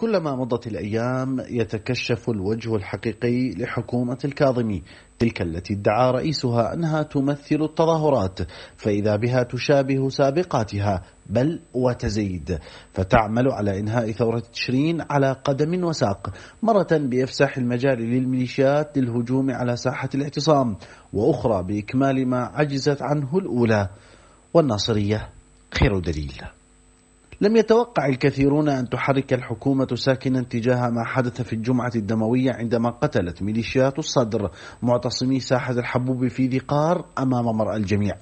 كلما مضت الأيام يتكشف الوجه الحقيقي لحكومة الكاظمي تلك التي ادعى رئيسها أنها تمثل التظاهرات فإذا بها تشابه سابقاتها بل وتزيد فتعمل على إنهاء ثورة تشرين على قدم وساق مرة بإفساح المجال للميليشيات للهجوم على ساحة الاعتصام وأخرى بإكمال ما عجزت عنه الأولى والناصرية خير دليل لم يتوقع الكثيرون أن تحرك الحكومة ساكنا تجاه ما حدث في الجمعة الدموية عندما قتلت ميليشيات الصدر معتصمي ساحة الحبوب في ذي قار أمام مرأى الجميع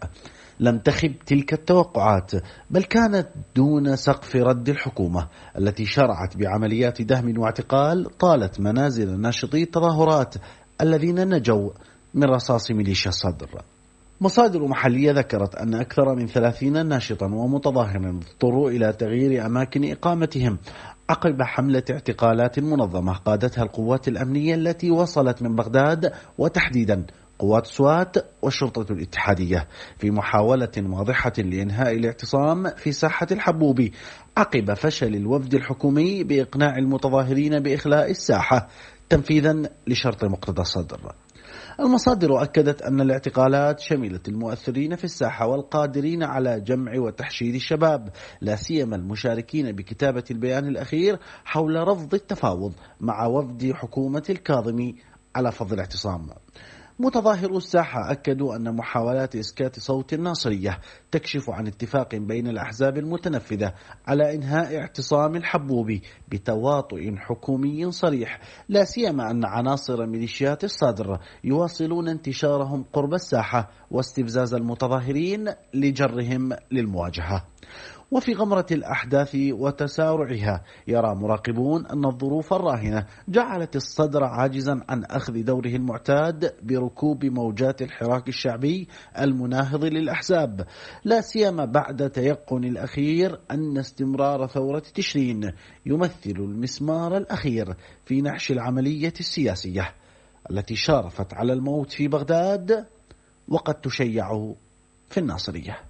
لم تخب تلك التوقعات بل كانت دون سقف رد الحكومة التي شرعت بعمليات دهم واعتقال طالت منازل ناشطي التظاهرات الذين نجوا من رصاص ميليشيا الصدر مصادر محلية ذكرت أن أكثر من ثلاثين ناشطا ومتظاهرا اضطروا إلى تغيير أماكن إقامتهم عقب حملة اعتقالات منظمة قادتها القوات الأمنية التي وصلت من بغداد وتحديدا قوات سوات والشرطة الاتحادية في محاولة واضحة لإنهاء الاعتصام في ساحة الحبوبي عقب فشل الوفد الحكومي بإقناع المتظاهرين بإخلاء الساحة تنفيذا لشرط مقتضى الصدر المصادر أكدت أن الاعتقالات شملت المؤثرين في الساحة والقادرين على جمع وتحشيد الشباب لا سيما المشاركين بكتابة البيان الأخير حول رفض التفاوض مع وفد حكومة الكاظمي على فضل الاعتصام. متظاهرو الساحة أكدوا أن محاولات إسكات صوت الناصرية تكشف عن اتفاق بين الأحزاب المتنفذة على إنهاء اعتصام الحبوبي بتواطؤ حكومي صريح لا سيما أن عناصر ميليشيات الصدر يواصلون انتشارهم قرب الساحة واستفزاز المتظاهرين لجرهم للمواجهة وفي غمرة الأحداث وتسارعها يرى مراقبون أن الظروف الراهنة جعلت الصدر عاجزا عن أخذ دوره المعتاد بركوب موجات الحراك الشعبي المناهض للأحزاب لا سيما بعد تيقن الأخير أن استمرار ثورة تشرين يمثل المسمار الأخير في نعش العملية السياسية التي شارفت على الموت في بغداد وقد تشيع في الناصريه